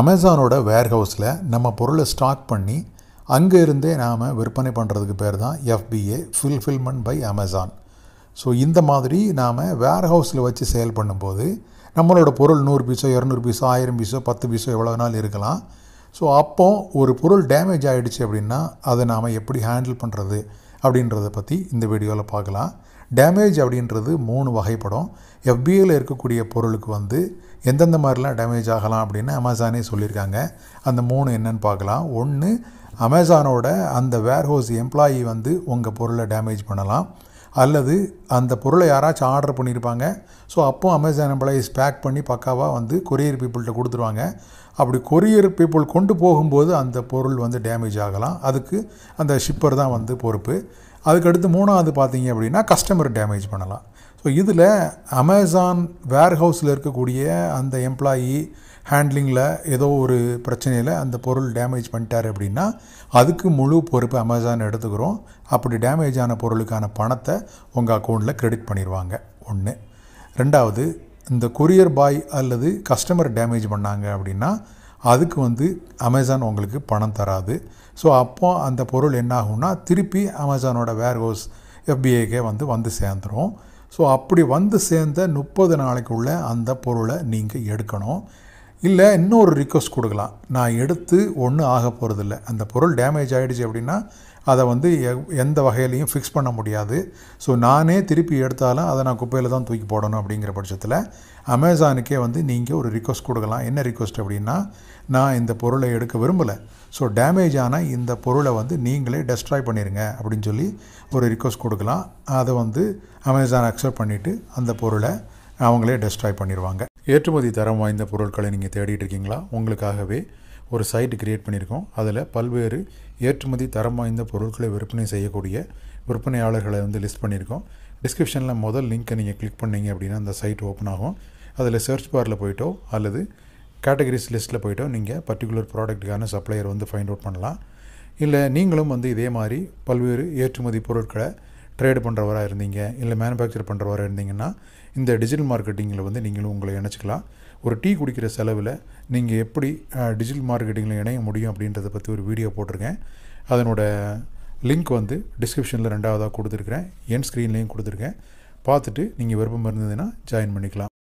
அமேசானோட வேர்ஹவுஸில் நம்ம பொருளை ஸ்டாக் பண்ணி அங்கேருந்தே நாம் விற்பனை பண்ணுறதுக்கு பேர் தான் FBA fulfilment by Amazon so இந்த மாதிரி நாம் வேர்ஹவுஸில் வச்சு சேல் பண்ணும்போது நம்மளோட பொருள் நூறு பீஸோ இரநூறு பீஸோ ஆயிரம் பீஸோ பத்து பீஸோ எவ்வளோ நாள் இருக்கலாம் ஸோ அப்போது ஒரு பொருள் டேமேஜ் ஆகிடுச்சு அப்படின்னா அதை நாம் எப்படி ஹேண்டில் பண்ணுறது அப்படின்றத பற்றி இந்த வீடியோவில் பார்க்கலாம் டேமேஜ் அப்படின்றது மூணு வகைப்படும் எஃபிஐயில் இருக்கக்கூடிய பொருளுக்கு வந்து எந்தெந்த மாதிரிலாம் டேமேஜ் ஆகலாம் அப்படின்னு அமேசானே சொல்லியிருக்காங்க அந்த மூணு என்னென்னு பார்க்கலாம் ஒன்று அமேசானோட அந்த வேர்ஹவுஸ் எம்ப்ளாயி வந்து உங்கள் பொருளை டேமேஜ் பண்ணலாம் அல்லது அந்த பொருளை யாராச்சும் ஆர்டர் பண்ணியிருப்பாங்க ஸோ அப்போ அமேசான் எம்ப்ளாயீஸ் பேக் பண்ணி பக்காவாக வந்து கொரியர் பீப்புள்கிட்ட கொடுத்துருவாங்க அப்படி கொரியர் பீப்புள் கொண்டு போகும்போது அந்த பொருள் வந்து டேமேஜ் ஆகலாம் அதுக்கு அந்த ஷிப்பர் தான் வந்து பொறுப்பு அதுக்கடுத்து மூணாவது பார்த்தீங்க அப்படின்னா கஸ்டமர் டேமேஜ் பண்ணலாம் ஸோ இதில் அமேசான் வேர்ஹவுஸில் இருக்கக்கூடிய அந்த எம்ப்ளாயி ஹேண்ட்லிங்கில் ஏதோ ஒரு பிரச்சனையில் அந்த பொருள் டேமேஜ் பண்ணிட்டார் அப்படின்னா அதுக்கு முழு பொறுப்பு அமேசான் எடுத்துக்கிறோம் அப்படி டேமேஜ் ஆன பொருளுக்கான பணத்தை உங்கள் அக்கௌண்ட்டில் க்ரெடிட் பண்ணிடுவாங்க ஒன்று ரெண்டாவது இந்த கொரியர் பாய் அல்லது கஸ்டமர் டேமேஜ் பண்ணாங்க அப்படின்னா அதுக்கு வந்து அமேசான் உங்களுக்கு பணம் தராது ஸோ அப்போ அந்த பொருள் என்ன திருப்பி அமேசானோட வேர்ஹவுஸ் எஃபிஐக்கே வந்து வந்து சேர்ந்துடும் ஸோ அப்படி வந்து சேர்ந்த முப்பது நாளைக்குள்ளே அந்த பொருளை நீங்கள் எடுக்கணும் இல்லை இன்னொரு ரிக்வஸ்ட் கொடுக்கலாம் நான் எடுத்து ஒன்றும் ஆக போகிறதில்ல அந்த பொருள் டேமேஜ் ஆகிடுச்சு அப்படின்னா அதை வந்து எந்த வகையிலையும் ஃபிக்ஸ் பண்ண முடியாது ஸோ நானே திருப்பி எடுத்தாலும் அதை நான் குப்பையில் தான் தூக்கி போடணும் அப்படிங்கிற பட்சத்தில் அமேசானுக்கே வந்து நீங்கள் ஒரு ரிக்வஸ்ட் கொடுக்கலாம் என்ன ரிக்வஸ்ட் அப்படின்னா நான் இந்த பொருளை எடுக்க விரும்பலை ஸோ டேமேஜ் ஆனால் இந்த பொருளை வந்து நீங்களே டெஸ்ட்ராய் பண்ணிடுங்க அப்படின்னு சொல்லி ஒரு ரிக்வஸ்ட் கொடுக்கலாம் அதை வந்து அமேசான் அக்செப்ட் பண்ணிவிட்டு அந்த பொருளை அவங்களே டெஸ்ட்ராய் பண்ணிடுவாங்க ஏற்றுமதி தரம் வாய்ந்த பொருட்களை நீங்கள் தேடிட்டு இருக்கீங்களா உங்களுக்காகவே ஒரு சைட்டு கிரியேட் பண்ணியிருக்கோம் அதில் பல்வேறு ஏற்றுமதி தரம் வாய்ந்த பொருட்களை விற்பனை செய்யக்கூடிய விற்பனையாளர்களை வந்து லிஸ்ட் பண்ணியிருக்கோம் டிஸ்கிரிப்ஷனில் முதல் லிங்க்கை நீங்கள் கிளிக் பண்ணிங்க அப்படின்னா அந்த சைட் ஓப்பன் ஆகும் அதில் சர்ச் பாரில் போயிட்டோ அல்லது கேட்டகரிஸ் லிஸ்ட்டில் போயிட்டோ நீங்கள் பர்டிகுலர் ப்ராடக்ட்டுக்கான சப்ளையர் வந்து ஃபைண்ட் அவுட் பண்ணலாம் இல்லை நீங்களும் வந்து இதே மாதிரி பல்வேறு ஏற்றுமதி பொருட்களை ட்ரேடு பண்ணுறவராக இருந்தீங்க இல்லை மேனுஃபேக்சர் பண்ணுறவராக இருந்தீங்கன்னா இந்த டிஜிட்டல் மார்க்கெட்டிங்கில் வந்து நீங்களும் உங்களை இணைச்சிக்கலாம் ஒரு டீ குடிக்கிற செலவில் நீங்கள் எப்படி டிஜிட்டல் மார்க்கெட்டிங்கில் இணைய முடியும் அப்படின்றத பற்றி ஒரு வீடியோ போட்டிருக்கேன் அதனோட லிங்க் வந்து டிஸ்கிரிப்ஷனில் ரெண்டாவதாக கொடுத்துருக்குறேன் என் ஸ்க்ரீன்லேயும் கொடுத்துருக்கேன் பார்த்துட்டு நீங்கள் விருப்பம் இருந்ததுன்னா ஜாயின் பண்ணிக்கலாம்